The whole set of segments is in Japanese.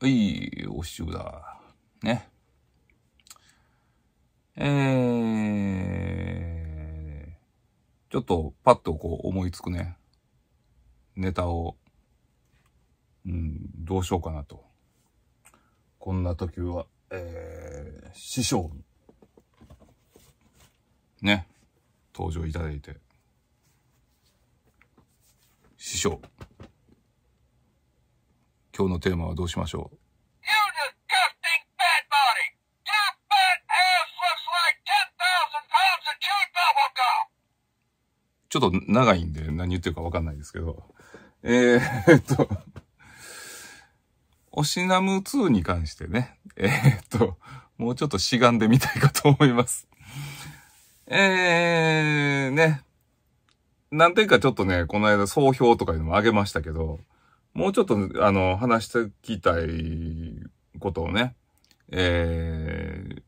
はい、おしゅうだ。ね。えー、ちょっとパッとこう思いつくね、ネタを、うん、どうしようかなと。こんな時は、えー、師匠、ね、登場いただいて、師匠。今日のテーマはどうしましょうちょっと長いんで何言ってるかわかんないですけど。えー、っと、オシナム2に関してね、えー、っと、もうちょっとしがんでみたいかと思います。えー、ね。何点かちょっとね、この間総評とかいうのもあげましたけど、もうちょっと、あの、話してきたいことをね、えー、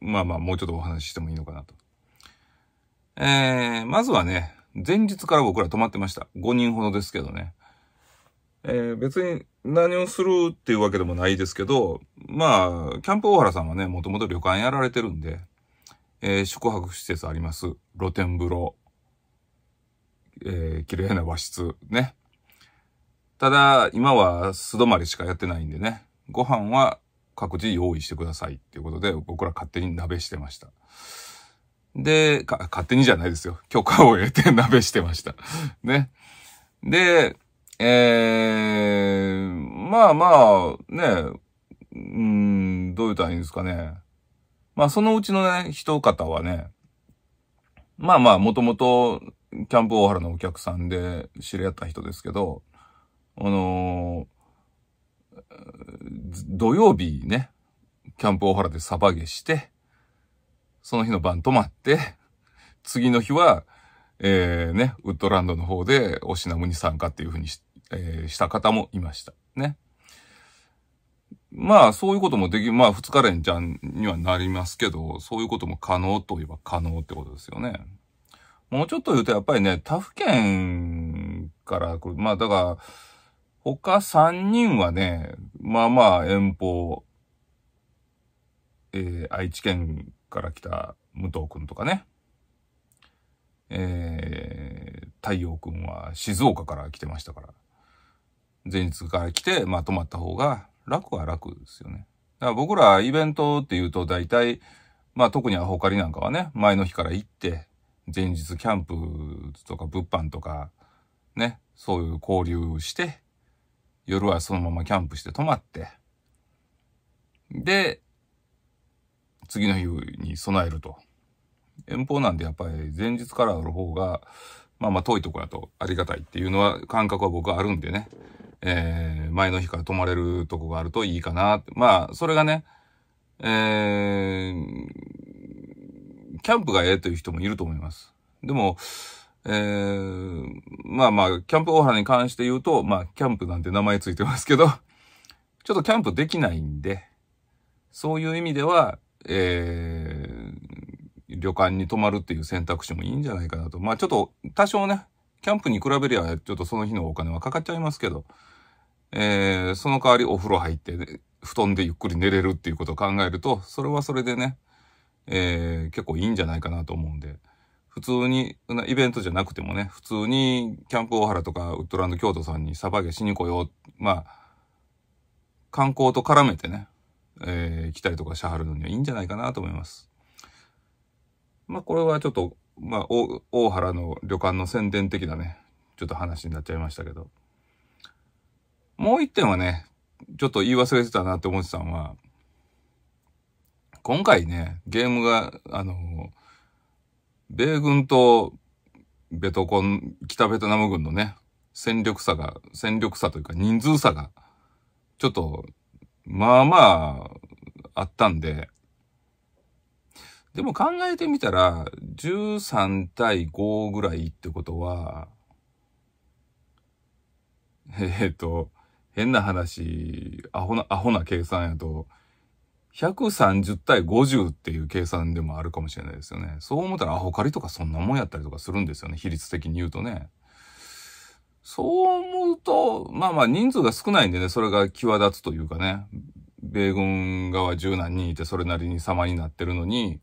まあまあ、もうちょっとお話ししてもいいのかなと。えー、まずはね、前日から僕ら泊まってました。5人ほどですけどね。えー、別に何をするっていうわけでもないですけど、まあ、キャンプ大原さんはね、もともと旅館やられてるんで、えー、宿泊施設あります。露天風呂、えー、綺麗な和室、ね。ただ、今は素泊まりしかやってないんでね、ご飯は各自用意してくださいっていうことで、僕ら勝手に鍋してました。で、勝手にじゃないですよ。許可を得て鍋してました。ね。で、えー、まあまあ、ね、うん、どう言ったらいいんですかね。まあそのうちのね、一方はね、まあまあ、もともと、キャンプ大原のお客さんで知り合った人ですけど、あのー、土曜日ね、キャンプ大原でサバゲして、その日の晩泊まって、次の日は、えー、ね、ウッドランドの方でおしなむに参加っていうふうにし,、えー、した方もいました。ね。まあ、そういうこともできる。まあ、二日連チャンにはなりますけど、そういうことも可能といえば可能ってことですよね。もうちょっと言うと、やっぱりね、他府県から来る。まあ、だから、他三人はね、まあまあ遠方、えー、愛知県から来た武藤くんとかね、えー、太陽くんは静岡から来てましたから、前日から来て、まあ泊まった方が楽は楽ですよね。だから僕らイベントっていうと大体、まあ特にアホカリなんかはね、前の日から行って、前日キャンプとか物販とか、ね、そういう交流して、夜はそのままキャンプして泊まって、で、次の日に備えると。遠方なんでやっぱり前日からある方が、まあまあ遠いとこだとありがたいっていうのは感覚は僕はあるんでね、えー、前の日から泊まれるとこがあるといいかな。まあ、それがね、えー、キャンプがええという人もいると思います。でも、えー、まあまあ、キャンプ大原に関して言うと、まあ、キャンプなんて名前ついてますけど、ちょっとキャンプできないんで、そういう意味では、えー、旅館に泊まるっていう選択肢もいいんじゃないかなと。まあちょっと、多少ね、キャンプに比べりゃ、ちょっとその日のお金はかかっちゃいますけど、えー、その代わりお風呂入って、ね、布団でゆっくり寝れるっていうことを考えると、それはそれでね、えー、結構いいんじゃないかなと思うんで、普通に、イベントじゃなくてもね、普通にキャンプ大原とかウッドランド京都さんにサバゲしに来よう。まあ、観光と絡めてね、えー、来たりとかしはるのにはいいんじゃないかなと思います。まあ、これはちょっと、まあ、大原の旅館の宣伝的なね、ちょっと話になっちゃいましたけど。もう一点はね、ちょっと言い忘れてたなって思ってたのは、今回ね、ゲームが、あのー米軍とベトコン、北ベトナム軍のね、戦力差が、戦力差というか人数差が、ちょっと、まあまあ、あったんで、でも考えてみたら、13対5ぐらいってことは、えっ、と、変な話、アホな、アホな計算やと、130対50っていう計算でもあるかもしれないですよね。そう思ったらアホ狩りとかそんなもんやったりとかするんですよね。比率的に言うとね。そう思うと、まあまあ人数が少ないんでね、それが際立つというかね。米軍側十何人いてそれなりに様になってるのに、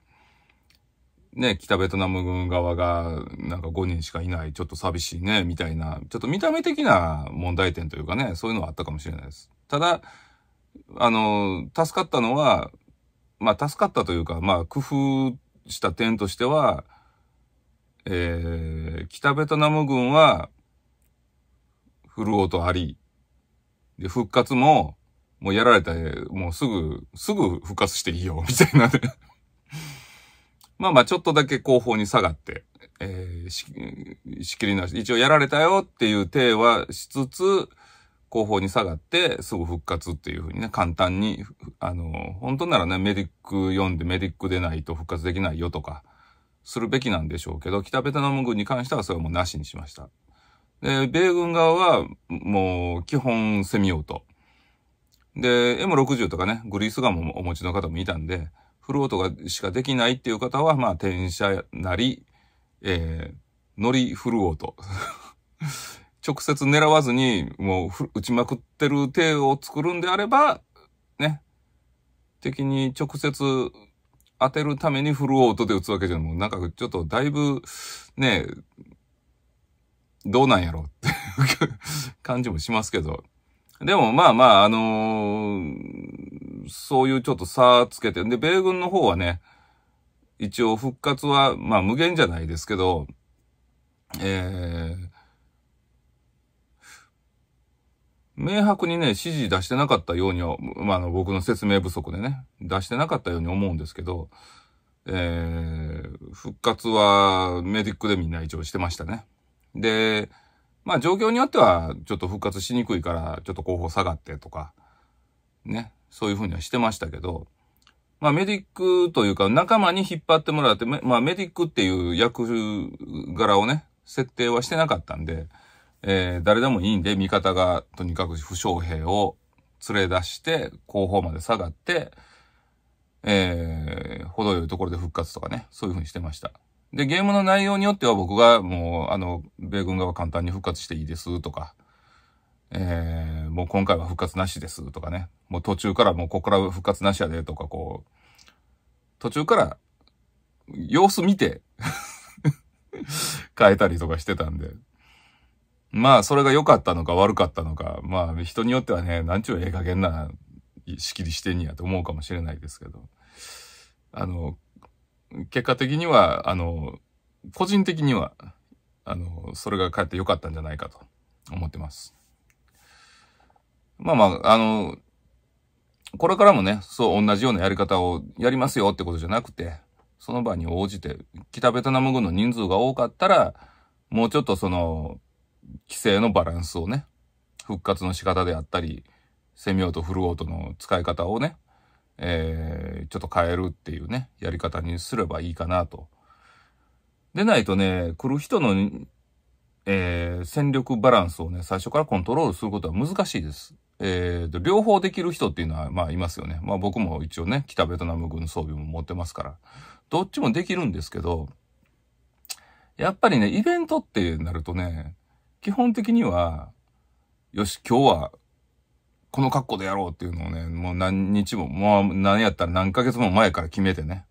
ね、北ベトナム軍側がなんか5人しかいない、ちょっと寂しいね、みたいな、ちょっと見た目的な問題点というかね、そういうのはあったかもしれないです。ただ、あの、助かったのは、まあ、助かったというか、まあ、工夫した点としては、えー、北ベトナム軍は、フルオートあり、で、復活も、もうやられた、もうすぐ、すぐ復活していいよ、みたいなね まあまあ、ちょっとだけ後方に下がって、えー、し、しきりなし、一応やられたよっていう体はしつつ、後方に下がって、すぐ復活っていうふうにね、簡単に、あの、本当ならね、メディック読んでメディックでないと復活できないよとか、するべきなんでしょうけど、北ベトナム軍に関してはそれはもうなしにしました。で、米軍側は、もう、基本セミオート。で、M60 とかね、グリースガンもお持ちの方もいたんで、フルオートがしかできないっていう方は、まあ、転車なり、えー、乗りフルオート直接狙わずに、もう打ちまくってる手を作るんであれば、ね、敵に直接当てるためにフルオートで打つわけじゃもうなんかちょっとだいぶ、ね、どうなんやろっていう 感じもしますけど。でもまあまあ、あのー、そういうちょっと差つけて、で、米軍の方はね、一応復活は、まあ無限じゃないですけど、えー、明白にね、指示出してなかったようには、まあ、の、僕の説明不足でね、出してなかったように思うんですけど、えー、復活はメディックでみんな一応してましたね。で、まあ状況によっては、ちょっと復活しにくいから、ちょっと候補下がってとか、ね、そういうふうにはしてましたけど、まあメディックというか仲間に引っ張ってもらって、まあメディックっていう役柄をね、設定はしてなかったんで、えー、誰でもいいんで、味方がとにかく負傷兵を連れ出して、後方まで下がって、えー、程よいところで復活とかね、そういう風にしてました。で、ゲームの内容によっては僕がもう、あの、米軍側簡単に復活していいですとか、えー、もう今回は復活なしですとかね、もう途中からもうここから復活なしやでとかこう、途中から様子見て 変えたりとかしてたんで、まあ、それが良かったのか悪かったのか、まあ、人によってはね、なんちゅうええ加減な、仕切りしてんやと思うかもしれないですけど、あの、結果的には、あの、個人的には、あの、それがかえって良かったんじゃないかと思ってます。まあまあ、あの、これからもね、そう、同じようなやり方をやりますよってことじゃなくて、その場に応じて、北ベトナム軍の人数が多かったら、もうちょっとその、規制のバランスをね、復活の仕方であったり、セミオート、フルオートの使い方をね、えー、ちょっと変えるっていうね、やり方にすればいいかなと。でないとね、来る人の、えー、戦力バランスをね、最初からコントロールすることは難しいです。えーと、両方できる人っていうのは、まあ、いますよね。まあ、僕も一応ね、北ベトナム軍装備も持ってますから、どっちもできるんですけど、やっぱりね、イベントってなるとね、基本的には、よし、今日は、この格好でやろうっていうのをね、もう何日も、もう何やったら何ヶ月も前から決めてね、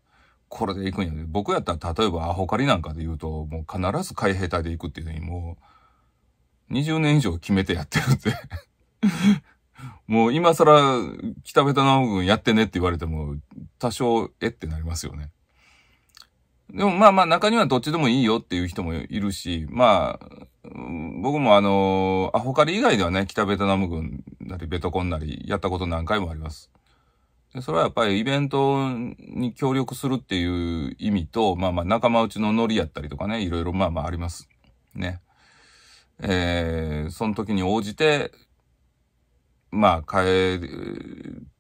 これで行くんやで、僕やったら例えばアホカリなんかで言うと、もう必ず海兵隊で行くっていうのにもう、20年以上決めてやってるって もう今更北ベトナム軍やってねって言われても、多少えってなりますよね。でもまあまあ中にはどっちでもいいよっていう人もいるし、まあ、僕もあのー、アホカリ以外ではね、北ベトナム軍なりベトコンなりやったこと何回もあります。でそれはやっぱりイベントに協力するっていう意味と、まあまあ仲間内のノリやったりとかね、いろいろまあまああります。ね。えー、その時に応じて、まあ変え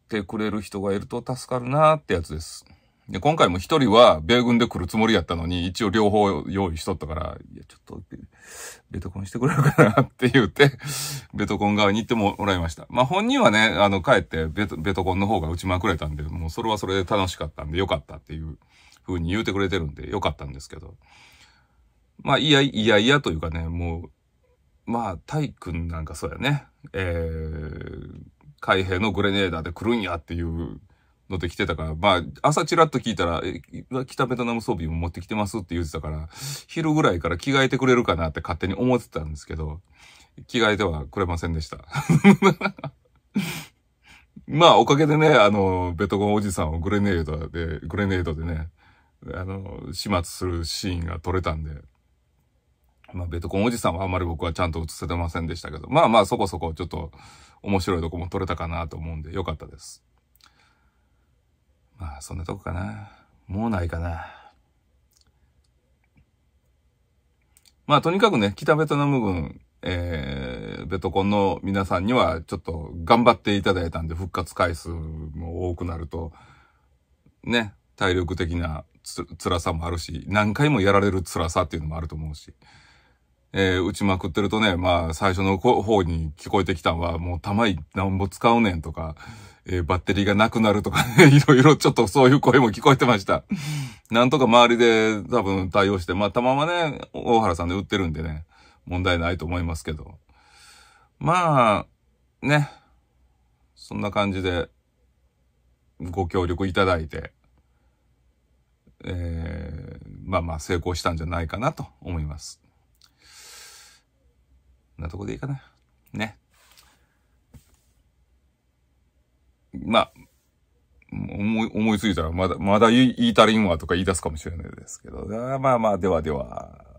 てくれる人がいると助かるなってやつです。で、今回も一人は米軍で来るつもりやったのに、一応両方用意しとったから、いや、ちょっと、ベトコンしてくれるかなって言って、ベトコン側に行ってもらいました。まあ、本人はね、あの、帰ってベト、ベトコンの方が打ちまくれたんで、もうそれはそれで楽しかったんで、よかったっていう風に言うてくれてるんで、よかったんですけど。まあ、いや、いやいやというかね、もう、まあ、タイ君なんかそうやね、えー、海兵のグレネーダーで来るんやっていう、ので来てたから、まあ、朝ちらっと聞いたら、北ベトナム装備も持ってきてますって言ってたから、昼ぐらいから着替えてくれるかなって勝手に思ってたんですけど、着替えてはくれませんでした。まあ、おかげでね、あの、ベトコンおじさんをグレネードで、グレネードでね、あの、始末するシーンが撮れたんで、まあ、ベトコンおじさんはあんまり僕はちゃんと映せてませんでしたけど、まあまあ、そこそこちょっと面白いとこも撮れたかなと思うんで、よかったです。まあ、そんなとこかな。もうないかな。まあ、とにかくね、北ベトナム軍、えー、ベトコンの皆さんには、ちょっと頑張っていただいたんで、復活回数も多くなると、ね、体力的なつ辛さもあるし、何回もやられる辛さっていうのもあると思うし。えー、打ちまくってるとね、まあ、最初の方に聞こえてきたんは、もう玉になんぼ使うねんとか、えー、バッテリーがなくなるとかね、いろいろちょっとそういう声も聞こえてました。なんとか周りで多分対応して、まあ、たままね、大原さんで打ってるんでね、問題ないと思いますけど。まあ、ね。そんな感じで、ご協力いただいて、えー、まあまあ成功したんじゃないかなと思います。なとこでいいかな。ね。まあ、思い、思いついたら、まだ、まだ言い足りんわとか言い出すかもしれないですけど、まあまあ、ではでは。